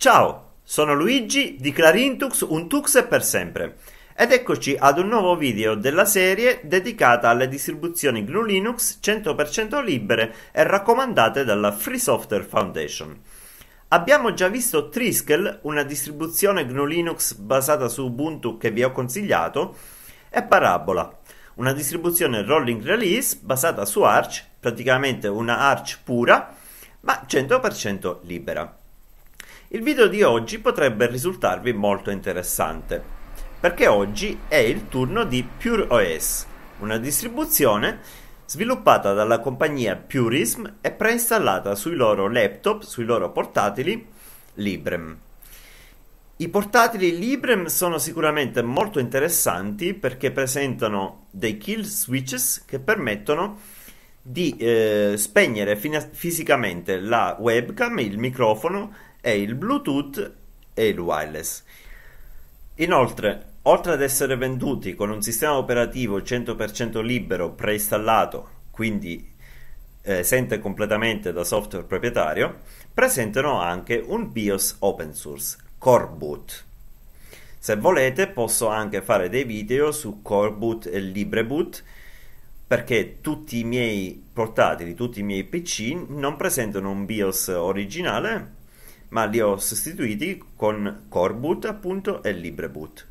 Ciao, sono Luigi di Clarintux Un Tux e per sempre ed eccoci ad un nuovo video della serie dedicata alle distribuzioni GNU Linux 100% libere e raccomandate dalla Free Software Foundation. Abbiamo già visto Triskel, una distribuzione GNU Linux basata su Ubuntu che vi ho consigliato, e Parabola, una distribuzione rolling release basata su Arch, praticamente una Arch pura, ma 100% libera. Il video di oggi potrebbe risultarvi molto interessante, perché oggi è il turno di PureOS, una distribuzione sviluppata dalla compagnia Purism e preinstallata sui loro laptop, sui loro portatili Librem. I portatili Librem sono sicuramente molto interessanti perché presentano dei kill switches che permettono di eh, spegnere fisicamente la webcam, il microfono è il Bluetooth e il wireless. Inoltre, oltre ad essere venduti con un sistema operativo 100% libero preinstallato, quindi esente eh, completamente da software proprietario, presentano anche un BIOS open source, Coreboot. Se volete posso anche fare dei video su Coreboot e Libreboot perché tutti i miei portatili, tutti i miei PC non presentano un BIOS originale, ma li ho sostituiti con coreboot appunto e libreboot.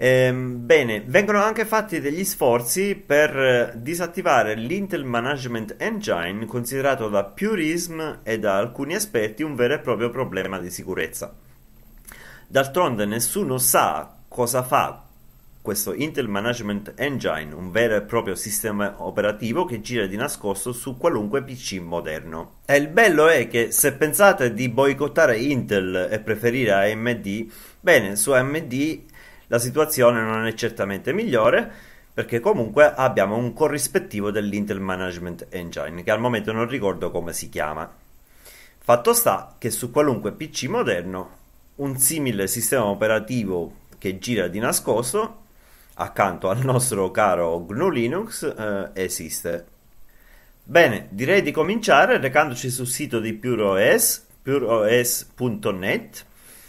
Ehm, bene, vengono anche fatti degli sforzi per eh, disattivare l'Intel Management Engine, considerato da Purism e da alcuni aspetti un vero e proprio problema di sicurezza. D'altronde nessuno sa cosa fa questo Intel Management Engine, un vero e proprio sistema operativo che gira di nascosto su qualunque PC moderno. E il bello è che se pensate di boicottare Intel e preferire AMD, bene, su AMD la situazione non è certamente migliore perché comunque abbiamo un corrispettivo dell'Intel Management Engine che al momento non ricordo come si chiama. Fatto sta che su qualunque PC moderno un simile sistema operativo che gira di nascosto accanto al nostro caro GNU Linux eh, esiste. Bene, direi di cominciare recandoci sul sito di PureOS, pureOS.net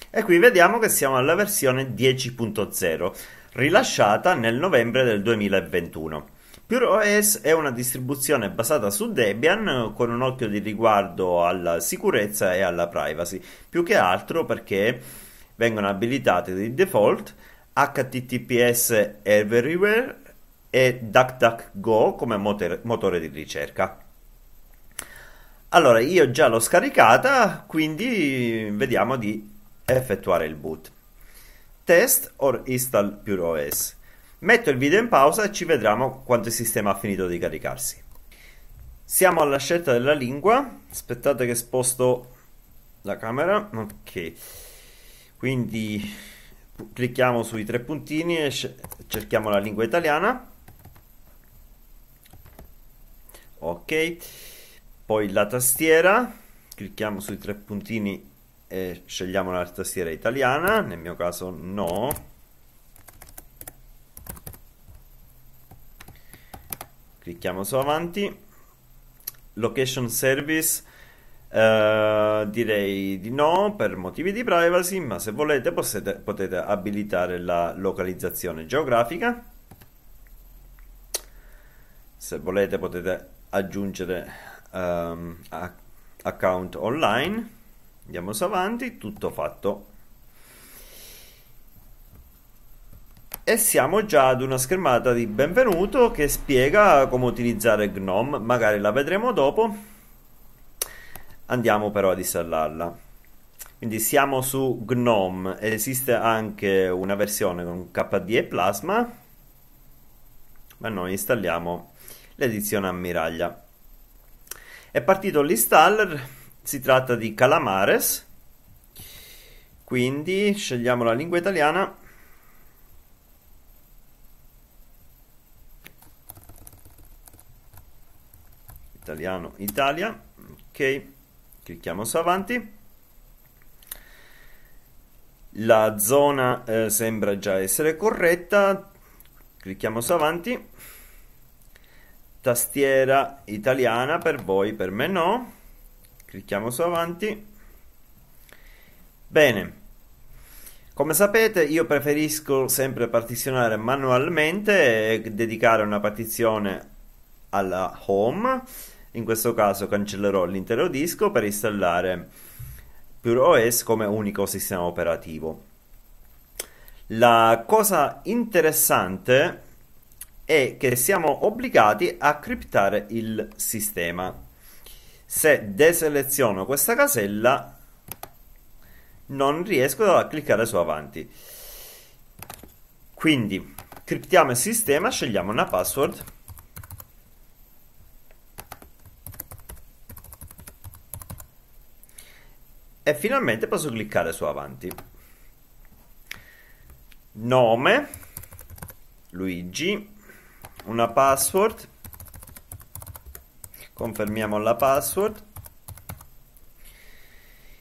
e qui vediamo che siamo alla versione 10.0, rilasciata nel novembre del 2021. PureOS è una distribuzione basata su Debian con un occhio di riguardo alla sicurezza e alla privacy, più che altro perché vengono abilitate di default HTTPS Everywhere e DuckDuckGo come motor- motore di ricerca. Allora, io già l'ho scaricata, quindi vediamo di effettuare il boot. Test or install Pure OS. Metto il video in pausa e ci vedremo quando il sistema ha finito di caricarsi. Siamo alla scelta della lingua. Aspettate che sposto la camera. Ok. Quindi clicchiamo sui tre puntini e cerchiamo la lingua italiana ok poi la tastiera clicchiamo sui tre puntini e scegliamo la tastiera italiana nel mio caso no clicchiamo su avanti location service eh, direi di no per motivi di privacy, ma se volete possiete, potete abilitare la localizzazione geografica. Se volete potete aggiungere um, account online. Andiamo avanti, tutto fatto. E siamo già ad una schermata di benvenuto che spiega come utilizzare GNOME, magari la vedremo dopo. Andiamo però ad installarla. Quindi siamo su GNOME, esiste anche una versione con KDE Plasma, ma noi installiamo l'edizione ammiraglia. È partito l'installer, si tratta di Calamares, quindi scegliamo la lingua italiana. Italiano, Italia, ok. Clicchiamo su avanti. La zona eh, sembra già essere corretta. Clicchiamo su avanti. Tastiera italiana per voi, per me no. Clicchiamo su avanti. Bene, come sapete io preferisco sempre partizionare manualmente e dedicare una partizione alla home in questo caso cancellerò l'intero disco per installare PureOS come unico sistema operativo. La cosa interessante è che siamo obbligati a criptare il sistema. Se deseleziono questa casella non riesco a cliccare su avanti. Quindi criptiamo il sistema, scegliamo una password e finalmente posso cliccare su avanti. Nome, Luigi, una password, confermiamo la password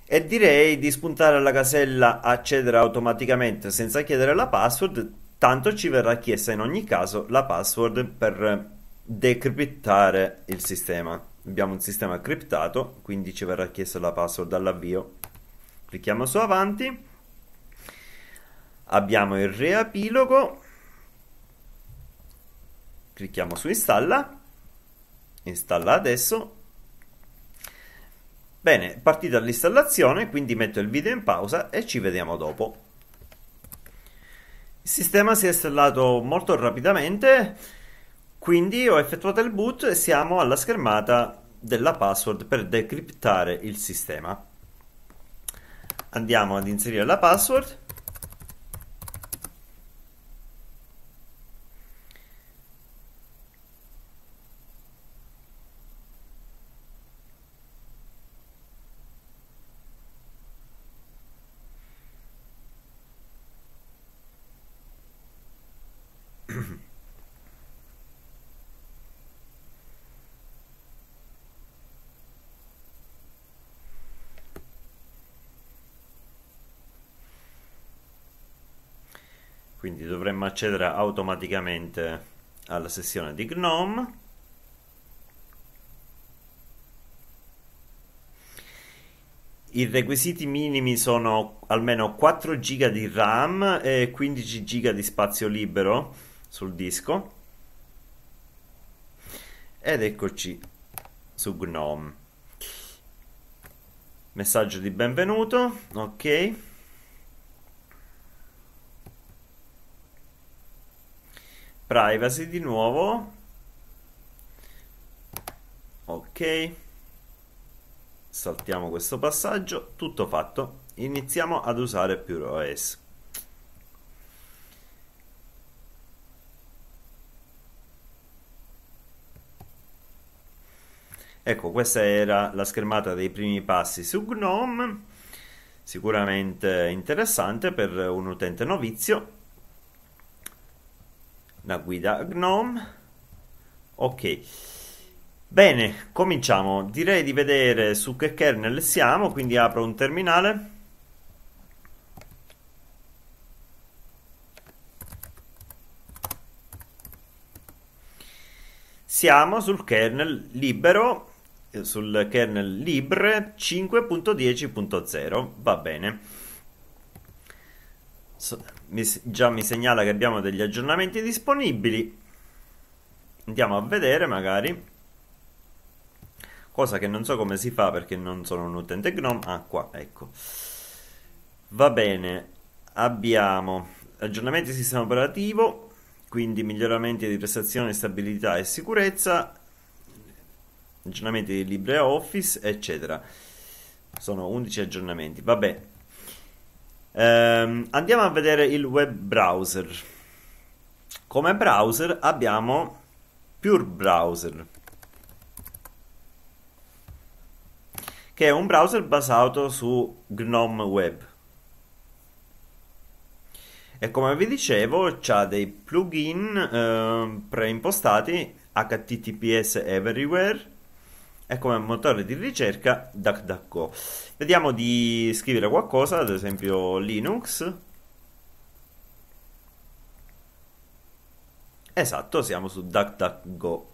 e direi di spuntare alla casella accedere automaticamente senza chiedere la password, tanto ci verrà chiesta in ogni caso la password per decryptare il sistema abbiamo un sistema criptato, quindi ci verrà chiesta la password all'avvio. Clicchiamo su avanti. Abbiamo il reapilogo. Clicchiamo su installa. Installa adesso. Bene, partita l'installazione, quindi metto il video in pausa e ci vediamo dopo. Il sistema si è installato molto rapidamente quindi ho effettuato il boot e siamo alla schermata della password per decriptare il sistema. Andiamo ad inserire la password quindi dovremmo accedere automaticamente alla sessione di GNOME i requisiti minimi sono almeno 4 GB di RAM e 15 GB di spazio libero sul disco ed eccoci su GNOME messaggio di benvenuto ok privacy di nuovo ok saltiamo questo passaggio tutto fatto iniziamo ad usare pure os Ecco, questa era la schermata dei primi passi su GNOME, sicuramente interessante per un utente novizio una guida GNOME. Ok. Bene, cominciamo. Direi di vedere su che kernel siamo, quindi apro un terminale. Siamo sul kernel libero, eh, sul kernel libre 5.10.0, va bene. So, mi, già mi segnala che abbiamo degli aggiornamenti disponibili. Andiamo a vedere magari. Cosa che non so come si fa perché non sono un utente GNOME. Ah, qua, ecco. Va bene, abbiamo aggiornamenti di sistema operativo, quindi miglioramenti di prestazione, stabilità e sicurezza, aggiornamenti di LibreOffice, eccetera. Sono 11 aggiornamenti. Vabbè, Um, andiamo a vedere il web browser. Come browser abbiamo Pure Browser, che è un browser basato su GNOME Web. E come vi dicevo, ha dei plugin eh, preimpostati HTTPS Everywhere è come motore di ricerca DuckDuckGo. Vediamo di scrivere qualcosa, ad esempio Linux. Esatto, siamo su DuckDuckGo.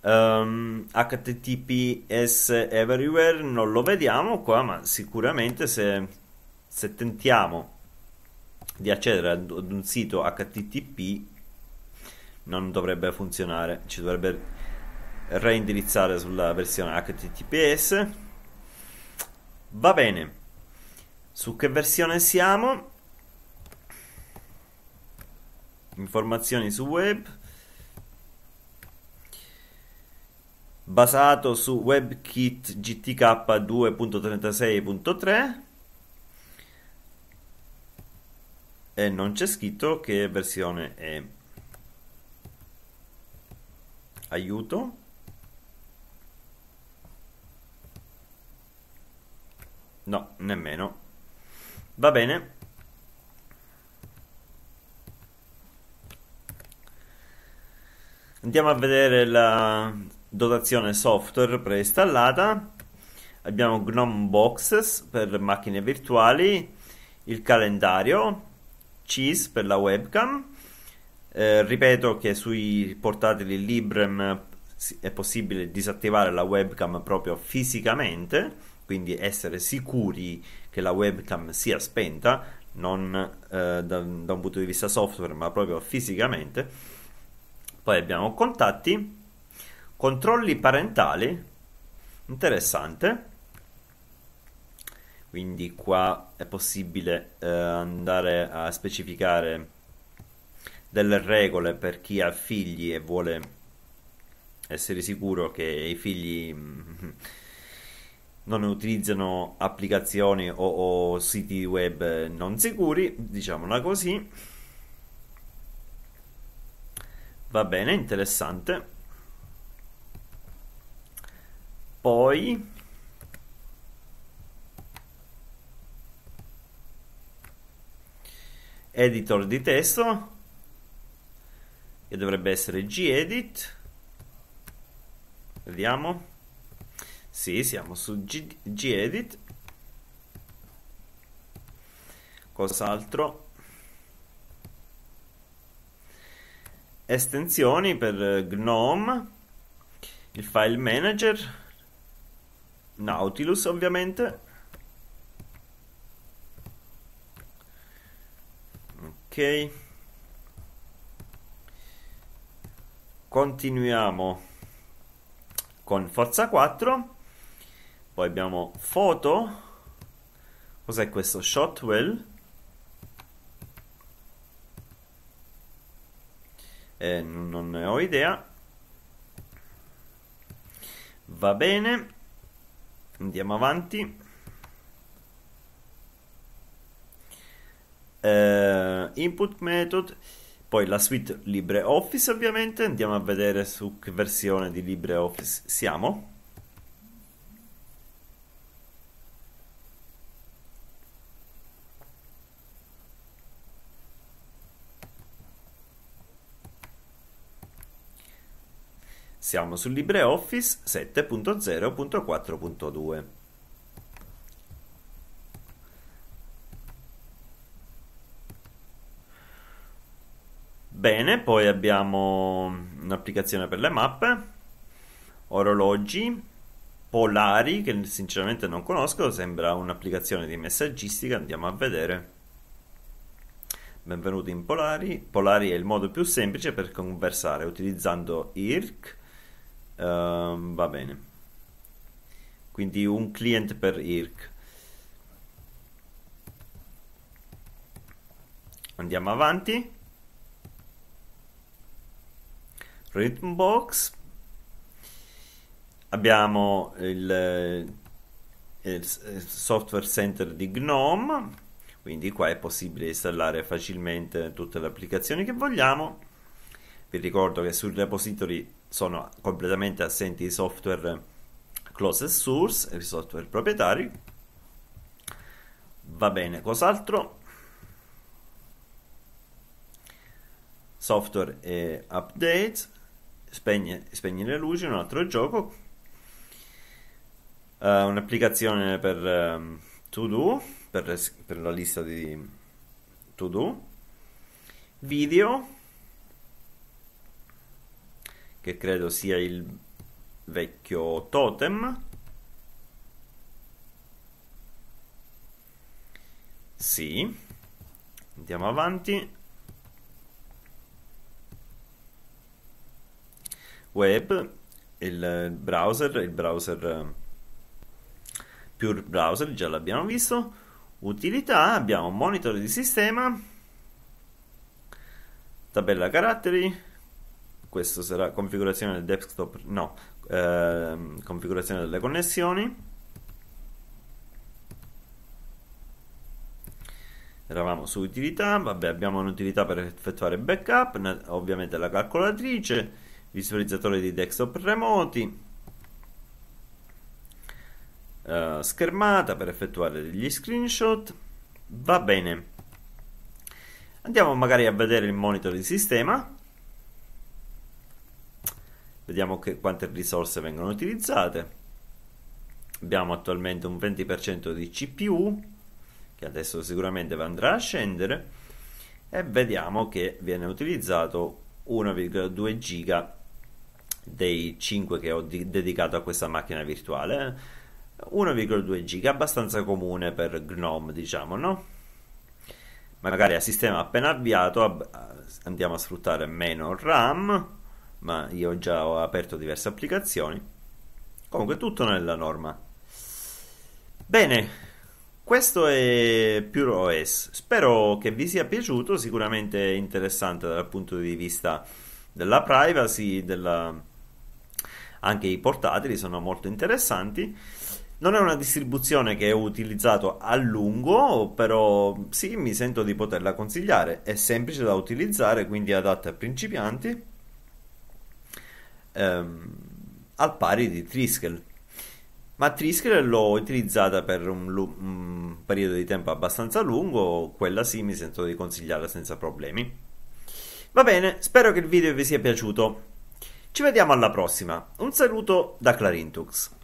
Um, ehm, HTTPS Everywhere non lo vediamo qua, ma sicuramente se, se tentiamo di accedere ad un sito HTTP non dovrebbe funzionare, ci dovrebbe reindirizzare sulla versione HTTPS. Va bene, su che versione siamo? Informazioni su web. Basato su WebKit GTK 2.36.3 e non c'è scritto che versione è. Aiuto. No, nemmeno. Va bene. Andiamo a vedere la dotazione software preinstallata. Abbiamo GNOME Boxes per macchine virtuali, il calendario, CIS per la webcam. Eh, ripeto che sui portatili Librem è possibile disattivare la webcam proprio fisicamente quindi essere sicuri che la webcam sia spenta, non eh, da, da un punto di vista software, ma proprio fisicamente. Poi abbiamo contatti, controlli parentali, interessante. Quindi qua è possibile eh, andare a specificare delle regole per chi ha figli e vuole essere sicuro che i figli mm, non utilizzano applicazioni o, o siti web eh, non sicuri, diciamola così. Va bene, interessante. Poi editor di testo che dovrebbe essere gedit vediamo sì, siamo su G- gedit. Cos'altro? Estensioni per GNOME, il file manager, Nautilus ovviamente. Ok. Continuiamo con Forza 4 poi abbiamo foto. Cos'è questo? Shotwell. Eh, non ne ho idea. Va bene. Andiamo avanti. Eh, input method. Poi la suite LibreOffice ovviamente. Andiamo a vedere su che versione di LibreOffice siamo. Siamo su LibreOffice 7.0.4.2. Bene, poi abbiamo un'applicazione per le mappe, orologi, Polari, che sinceramente non conosco, sembra un'applicazione di messaggistica, andiamo a vedere. Benvenuti in Polari. Polari è il modo più semplice per conversare utilizzando IRC Uh, va bene. Quindi un client per IRC. Andiamo avanti. Rhythm Abbiamo il, eh, il software center di GNOME, quindi qua è possibile installare facilmente tutte le applicazioni che vogliamo. Vi ricordo che sul repository sono completamente assenti i software closed source e i software proprietari. Va bene, cos'altro? Software e update, spegne, spegne le luci, un altro gioco, uh, un'applicazione per um, to do, per, per la lista di to do, video, che credo sia il vecchio totem. Sì, andiamo avanti. Web, il browser, il browser Pure Browser, già l'abbiamo visto. Utilità, abbiamo monitor di sistema, tabella caratteri, questo sarà configurazione del desktop, no, ehm, configurazione delle connessioni. Eravamo su utilità, vabbè abbiamo un'utilità per effettuare backup, ovviamente la calcolatrice, visualizzatore di desktop remoti, eh, schermata per effettuare degli screenshot, va bene. Andiamo magari a vedere il monitor di sistema, vediamo che, quante risorse vengono utilizzate. Abbiamo attualmente un 20% di CPU, che adesso sicuramente andrà a scendere, e vediamo che viene utilizzato 1,2 giga dei 5 che ho di- dedicato a questa macchina virtuale. 1,2 eh. giga, abbastanza comune per GNOME, diciamo, no? Magari a sistema appena avviato ab- andiamo a sfruttare meno RAM ma io già ho aperto diverse applicazioni. Comunque tutto nella norma. Bene, questo è Pure OS. Spero che vi sia piaciuto, sicuramente è interessante dal punto di vista della privacy, della... anche i portatili sono molto interessanti. Non è una distribuzione che ho utilizzato a lungo, però sì, mi sento di poterla consigliare. È semplice da utilizzare, quindi adatta a principianti ehm, al pari di Triskel. Ma Triskel l'ho utilizzata per un, lu- un, periodo di tempo abbastanza lungo, quella sì mi sento di consigliarla senza problemi. Va bene, spero che il video vi sia piaciuto. Ci vediamo alla prossima. Un saluto da Clarintux.